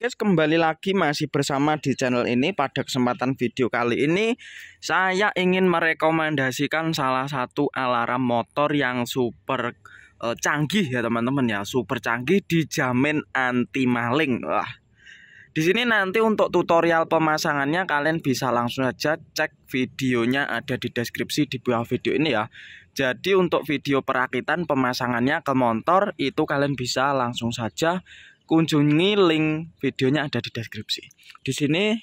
Guys, kembali lagi masih bersama di channel ini pada kesempatan video kali ini saya ingin merekomendasikan salah satu alarm motor yang super uh, canggih ya teman-teman ya, super canggih dijamin anti maling. lah. Di sini nanti untuk tutorial pemasangannya kalian bisa langsung aja cek videonya ada di deskripsi di bawah video ini ya. Jadi untuk video perakitan pemasangannya ke motor itu kalian bisa langsung saja kunjungi link videonya ada di deskripsi. Di sini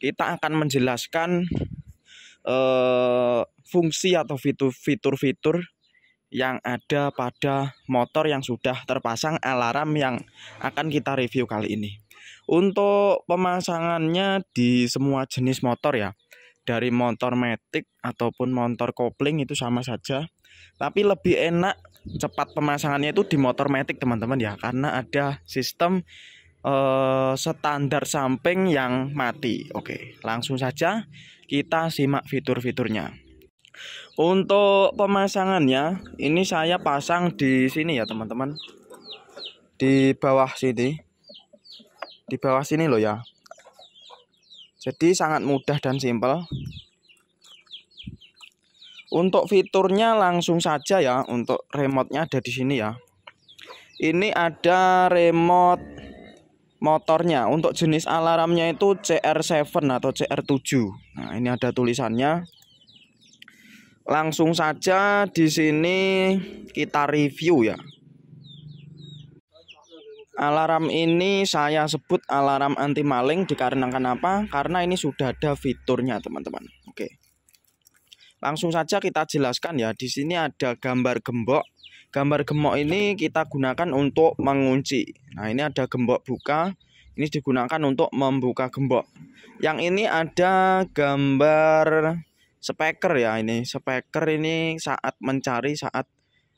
kita akan menjelaskan eh, fungsi atau fitur-fitur yang ada pada motor yang sudah terpasang alarm yang akan kita review kali ini. Untuk pemasangannya di semua jenis motor ya, dari motor metik ataupun motor kopling itu sama saja. Tapi lebih enak cepat pemasangannya itu di motor matic teman-teman ya karena ada sistem eh, standar samping yang mati oke langsung saja kita simak fitur-fiturnya untuk pemasangannya ini saya pasang di sini ya teman-teman di bawah sini di bawah sini loh ya jadi sangat mudah dan simpel untuk fiturnya langsung saja ya, untuk remote-nya ada di sini ya. Ini ada remote motornya. Untuk jenis alarmnya itu CR7 atau CR7. Nah, ini ada tulisannya. Langsung saja di sini kita review ya. Alarm ini saya sebut alarm anti maling dikarenakan apa? Karena ini sudah ada fiturnya, teman-teman. Langsung saja kita jelaskan ya. Di sini ada gambar gembok. Gambar gembok ini kita gunakan untuk mengunci. Nah, ini ada gembok buka. Ini digunakan untuk membuka gembok. Yang ini ada gambar speaker ya ini. Speaker ini saat mencari saat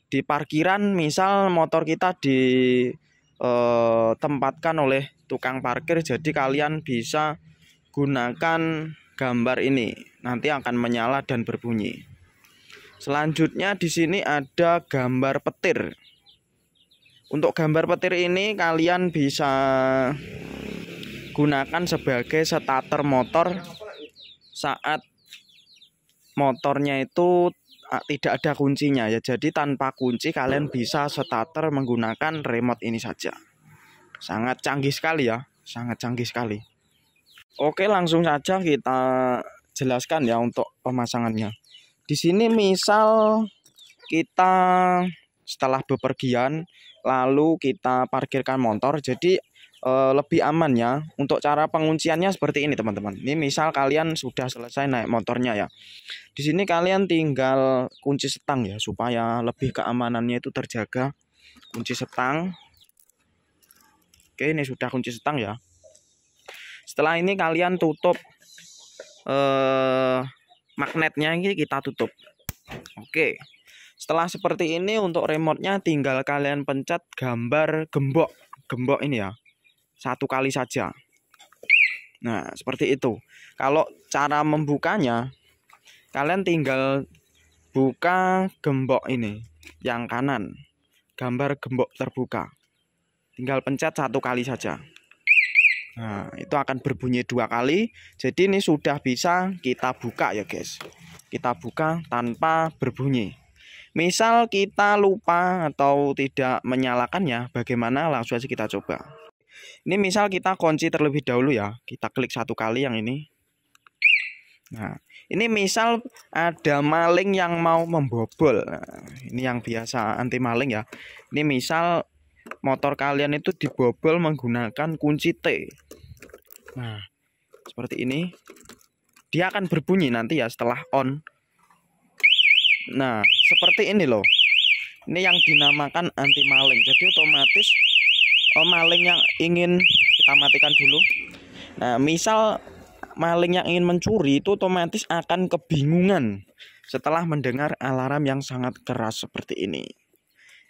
di parkiran misal motor kita ditempatkan eh, oleh tukang parkir jadi kalian bisa gunakan gambar ini nanti akan menyala dan berbunyi. Selanjutnya di sini ada gambar petir. Untuk gambar petir ini kalian bisa gunakan sebagai starter motor saat motornya itu ah, tidak ada kuncinya ya. Jadi tanpa kunci kalian bisa starter menggunakan remote ini saja. Sangat canggih sekali ya, sangat canggih sekali. Oke, langsung saja kita jelaskan ya untuk pemasangannya. Di sini misal kita setelah bepergian lalu kita parkirkan motor jadi e, lebih aman ya. Untuk cara pengunciannya seperti ini teman-teman. Ini misal kalian sudah selesai naik motornya ya. Di sini kalian tinggal kunci setang ya supaya lebih keamanannya itu terjaga. Kunci setang. Oke, ini sudah kunci setang ya setelah ini kalian tutup eh, magnetnya ini kita tutup oke setelah seperti ini untuk remote-nya tinggal kalian pencet gambar gembok gembok ini ya satu kali saja nah seperti itu kalau cara membukanya kalian tinggal buka gembok ini yang kanan gambar gembok terbuka tinggal pencet satu kali saja Nah, hmm. itu akan berbunyi dua kali. Jadi ini sudah bisa kita buka ya, guys. Kita buka tanpa berbunyi. Misal kita lupa atau tidak menyalakannya, bagaimana? Langsung aja kita coba. Ini misal kita kunci terlebih dahulu ya. Kita klik satu kali yang ini. Nah, ini misal ada maling yang mau membobol. Nah, ini yang biasa anti maling ya. Ini misal motor kalian itu dibobol menggunakan kunci T. Nah, seperti ini. Dia akan berbunyi nanti ya setelah on. Nah, seperti ini loh. Ini yang dinamakan anti maling. Jadi otomatis oh, maling yang ingin kita matikan dulu. Nah, misal maling yang ingin mencuri itu otomatis akan kebingungan setelah mendengar alarm yang sangat keras seperti ini.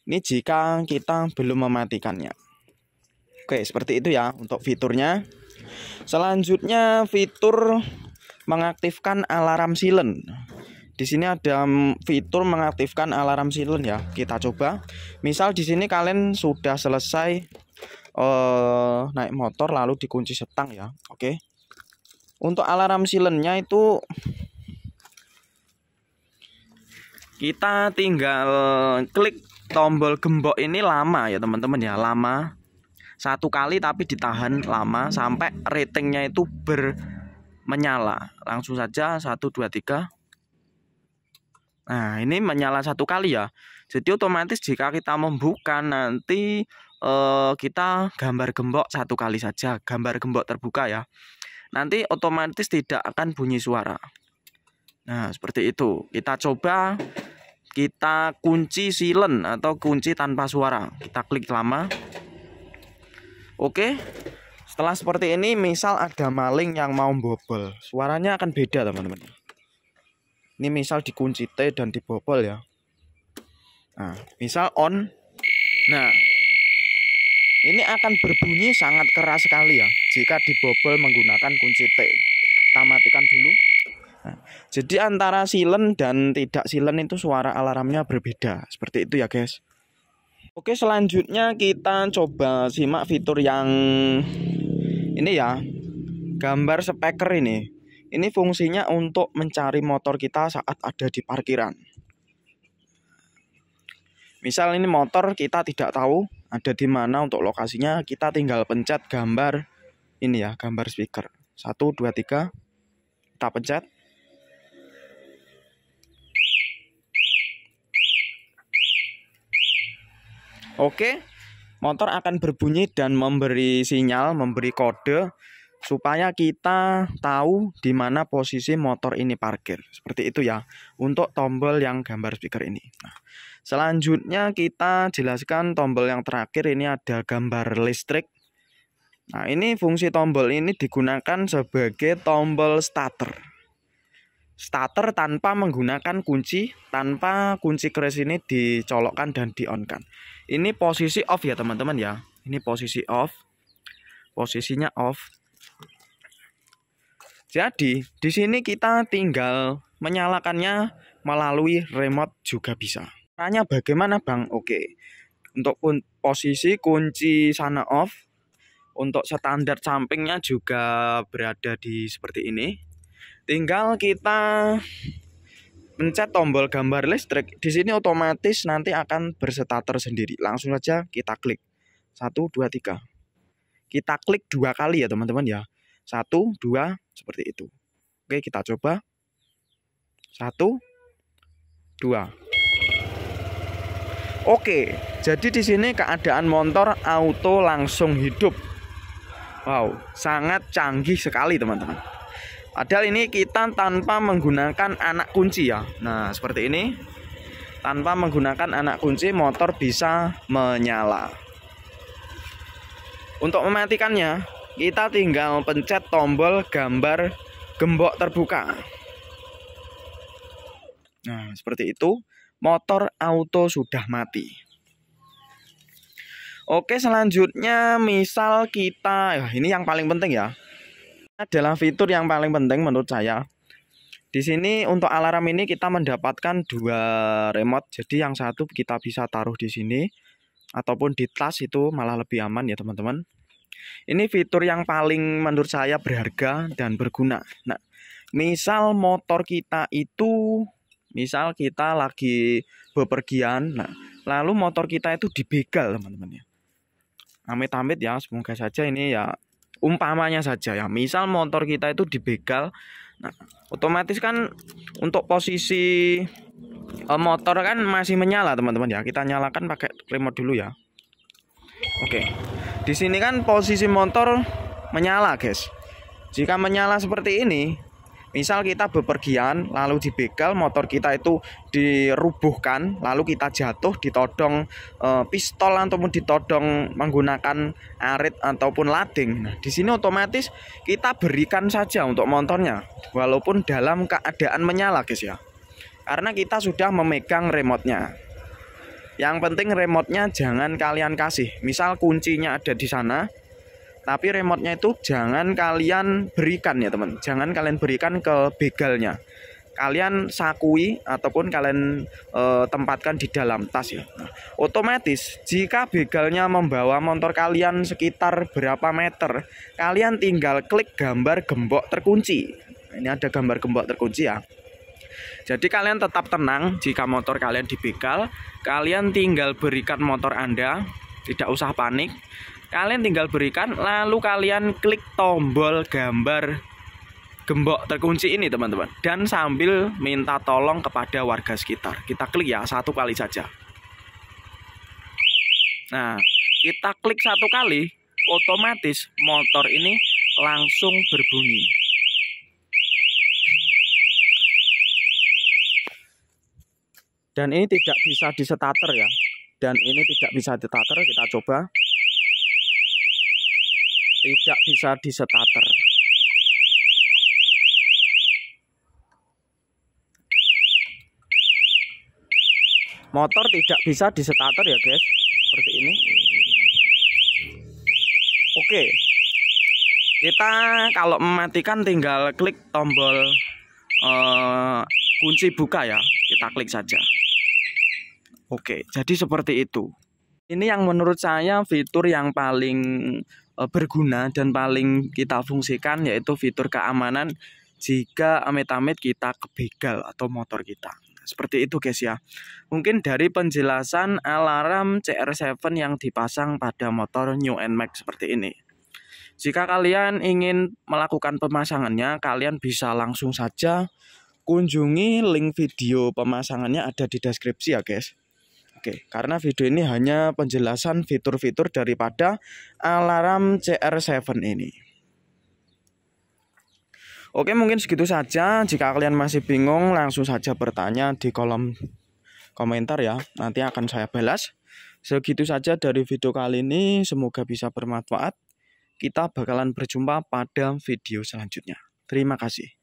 Ini jika kita belum mematikannya. Oke, seperti itu ya untuk fiturnya. Selanjutnya fitur mengaktifkan alarm silent. Di sini ada fitur mengaktifkan alarm silent ya. Kita coba. Misal di sini kalian sudah selesai uh, naik motor lalu dikunci setang ya. Oke. Untuk alarm silentnya itu kita tinggal klik tombol gembok ini lama ya teman-teman ya lama satu kali tapi ditahan lama sampai ratingnya itu ber menyala langsung saja 1 2 3 nah ini menyala satu kali ya jadi otomatis jika kita membuka nanti eh, kita gambar gembok satu kali saja gambar gembok terbuka ya nanti otomatis tidak akan bunyi suara nah seperti itu kita coba kita kunci silent atau kunci tanpa suara kita klik lama oke setelah seperti ini misal ada maling yang mau bobol suaranya akan beda teman-teman ini misal dikunci T dan dibobol ya nah misal on nah ini akan berbunyi sangat keras sekali ya jika dibobol menggunakan kunci T jadi antara silent dan tidak silent itu suara alarmnya berbeda. Seperti itu ya guys. Oke selanjutnya kita coba simak fitur yang ini ya. Gambar speaker ini. Ini fungsinya untuk mencari motor kita saat ada di parkiran. Misal ini motor kita tidak tahu ada di mana untuk lokasinya, kita tinggal pencet gambar ini ya, gambar speaker. 1 2 3 kita pencet Oke, motor akan berbunyi dan memberi sinyal, memberi kode supaya kita tahu di mana posisi motor ini parkir. Seperti itu ya, untuk tombol yang gambar speaker ini. Nah, selanjutnya kita jelaskan tombol yang terakhir ini ada gambar listrik. Nah, ini fungsi tombol ini digunakan sebagai tombol starter starter tanpa menggunakan kunci tanpa kunci keris ini dicolokkan dan di on ini posisi off ya teman-teman ya. Ini posisi off. Posisinya off. Jadi, di sini kita tinggal menyalakannya melalui remote juga bisa. Tanya bagaimana, Bang? Oke. Untuk pun posisi kunci sana off, untuk standar sampingnya juga berada di seperti ini. Tinggal kita Pencet tombol gambar listrik, di sini otomatis nanti akan berstarter sendiri. Langsung saja kita klik. satu dua tiga. Kita klik dua kali ya teman-teman ya. satu dua seperti itu. Oke, kita coba. satu dua. Oke, jadi di sini keadaan motor auto langsung hidup. Wow, sangat canggih sekali teman-teman. Padahal ini kita tanpa menggunakan anak kunci ya. Nah, seperti ini. Tanpa menggunakan anak kunci motor bisa menyala. Untuk mematikannya, kita tinggal pencet tombol gambar gembok terbuka. Nah, seperti itu. Motor auto sudah mati. Oke, selanjutnya misal kita, ini yang paling penting ya adalah fitur yang paling penting menurut saya. Di sini untuk alarm ini kita mendapatkan dua remote. Jadi yang satu kita bisa taruh di sini ataupun di tas itu malah lebih aman ya teman-teman. Ini fitur yang paling menurut saya berharga dan berguna. Nah, misal motor kita itu misal kita lagi bepergian, nah lalu motor kita itu dibegal teman-teman ya. Amit-amit ya, semoga saja ini ya umpamanya saja ya misal motor kita itu dibegal nah otomatis kan untuk posisi uh, motor kan masih menyala teman-teman ya kita nyalakan pakai remote dulu ya oke di sini kan posisi motor menyala guys jika menyala seperti ini Misal kita bepergian lalu dibegal motor kita itu dirubuhkan lalu kita jatuh ditodong e, pistol ataupun ditodong menggunakan arit ataupun lading. Nah, di sini otomatis kita berikan saja untuk motornya walaupun dalam keadaan menyala guys ya. Karena kita sudah memegang remotenya. Yang penting remotenya jangan kalian kasih. Misal kuncinya ada di sana, tapi remote-nya itu jangan kalian berikan ya teman. Jangan kalian berikan ke begalnya. Kalian sakui ataupun kalian e, tempatkan di dalam tas ya. Nah, otomatis jika begalnya membawa motor kalian sekitar berapa meter, kalian tinggal klik gambar gembok terkunci. Nah, ini ada gambar gembok terkunci ya. Jadi kalian tetap tenang jika motor kalian dibegal, kalian tinggal berikan motor Anda tidak usah panik kalian tinggal berikan lalu kalian klik tombol gambar gembok terkunci ini teman-teman dan sambil minta tolong kepada warga sekitar kita klik ya satu kali saja nah kita klik satu kali otomatis motor ini langsung berbunyi dan ini tidak bisa di ya dan ini tidak bisa ditater kita coba tidak bisa disetater motor tidak bisa disetater ya guys seperti ini oke kita kalau mematikan tinggal klik tombol uh, kunci buka ya kita klik saja Oke, jadi seperti itu. Ini yang menurut saya fitur yang paling eh, berguna dan paling kita fungsikan yaitu fitur keamanan jika amit-amit kita kebegal atau motor kita. Seperti itu guys ya. Mungkin dari penjelasan alarm CR7 yang dipasang pada motor New Nmax seperti ini. Jika kalian ingin melakukan pemasangannya, kalian bisa langsung saja kunjungi link video pemasangannya ada di deskripsi ya guys. Oke, karena video ini hanya penjelasan fitur-fitur daripada alarm CR7 ini. Oke, mungkin segitu saja. Jika kalian masih bingung, langsung saja bertanya di kolom komentar ya. Nanti akan saya balas. Segitu saja dari video kali ini. Semoga bisa bermanfaat. Kita bakalan berjumpa pada video selanjutnya. Terima kasih.